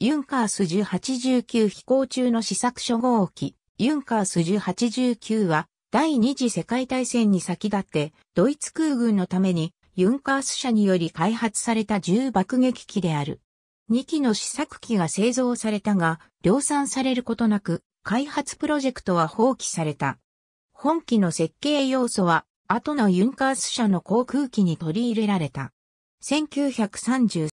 ユンカース1 8 9飛行中の試作初号機、ユンカース1 8 9は、第二次世界大戦に先立って、ドイツ空軍のために、ユンカース社により開発された重爆撃機である。2機の試作機が製造されたが、量産されることなく、開発プロジェクトは放棄された。本機の設計要素は、後のユンカース社の航空機に取り入れられた。1933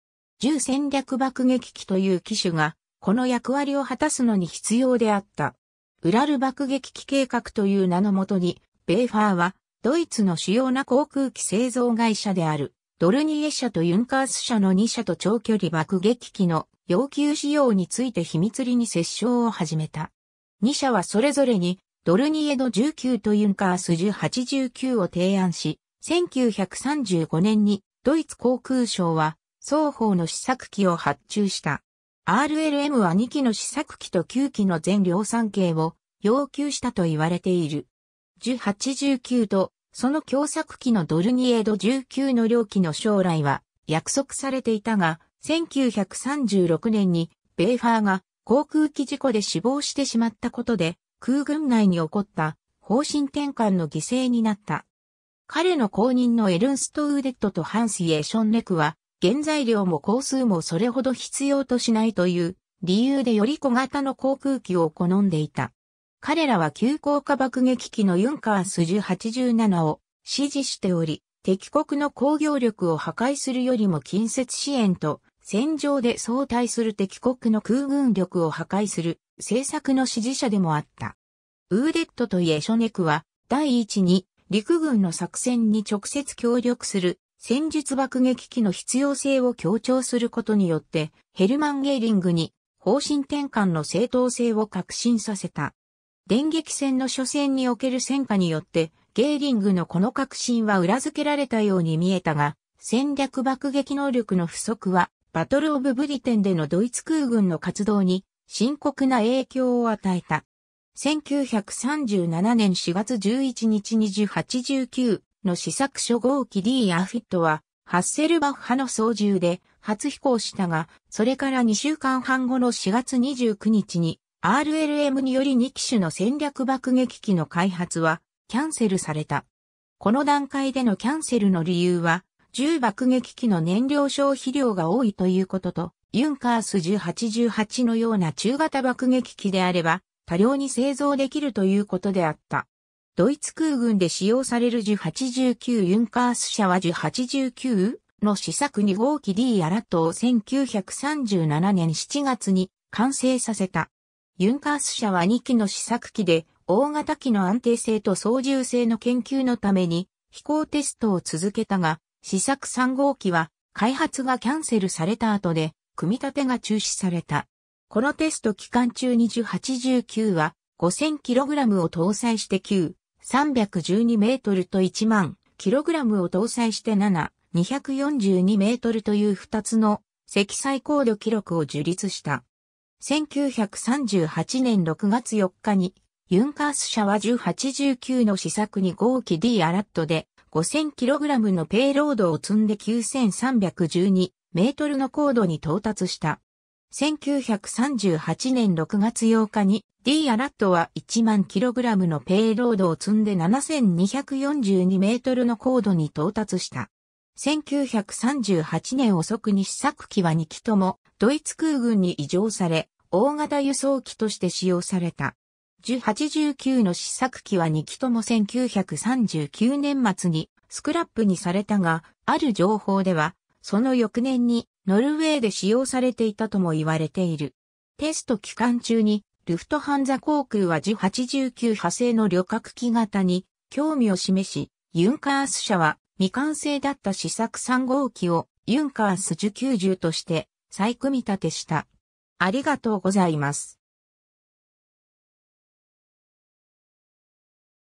銃戦略爆撃機という機種が、この役割を果たすのに必要であった。ウラル爆撃機計画という名のもとに、ベーファーは、ドイツの主要な航空機製造会社である、ドルニエ社とユンカース社の2社と長距離爆撃機の要求仕様について秘密裏に折衝を始めた。2社はそれぞれに、ドルニエの19とユンカース1819を提案し、1935年にドイツ航空省は双方の試作機を発注した。RLM は2機の試作機と9機の全量産系を要求したと言われている。1 8 9と、その共作機のドルニエード19の両機の将来は約束されていたが、1936年にベーファーが航空機事故で死亡してしまったことで、空軍内に起こった方針転換の犠牲になった。彼の後任のエルンスト・ウーデットとハンス・イエーション・レクは、原材料も工数もそれほど必要としないという理由でより小型の航空機を好んでいた。彼らは急降下爆撃機のユンカース1 8 7を支持しており、敵国の工業力を破壊するよりも近接支援と戦場で相対する敵国の空軍力を破壊する政策の支持者でもあった。ウーデットとイエショネクは第一に陸軍の作戦に直接協力する戦術爆撃機の必要性を強調することによって、ヘルマン・ゲーリングに方針転換の正当性を確信させた。電撃戦の初戦における戦果によって、ゲーリングのこの確信は裏付けられたように見えたが、戦略爆撃能力の不足は、バトル・オブ・ブリテンでのドイツ空軍の活動に深刻な影響を与えた。1937年4月11日に1089の試作初号機 D アフィットは、ハッセルバッハの操縦で初飛行したが、それから2週間半後の4月29日に、RLM により2機種の戦略爆撃機の開発は、キャンセルされた。この段階でのキャンセルの理由は、重爆撃機の燃料消費量が多いということと、ユンカース1088のような中型爆撃機であれば、多量に製造できるということであった。ドイツ空軍で使用されるジュ89ユンカース社はジュ89の試作2号機 D アラットを1937年7月に完成させた。ユンカース社は2機の試作機で大型機の安定性と操縦性の研究のために飛行テストを続けたが、試作3号機は開発がキャンセルされた後で組み立てが中止された。このテスト期間中に1 8 9は 5000kg を搭載して9。312メートルと1万キログラムを搭載して7、242メートルという2つの積載高度記録を樹立した。1938年6月4日に、ユンカース社は1 8 9の試作に号機 D アラットで5 0 0 0ラムのペイロードを積んで9312メートルの高度に到達した。1938年6月8日に D アラットは1万 kg のペイロードを積んで7242メートルの高度に到達した。1938年遅くに試作機は2機ともドイツ空軍に移乗され、大型輸送機として使用された。1089の試作機は2機とも1939年末にスクラップにされたが、ある情報では、その翌年にノルウェーで使用されていたとも言われている。テスト期間中に、ルフトハンザ航空は G89 派生の旅客機型に興味を示し、ユンカース社は未完成だった試作3号機をユンカース1 9 10として再組み立てした。ありがとうございます。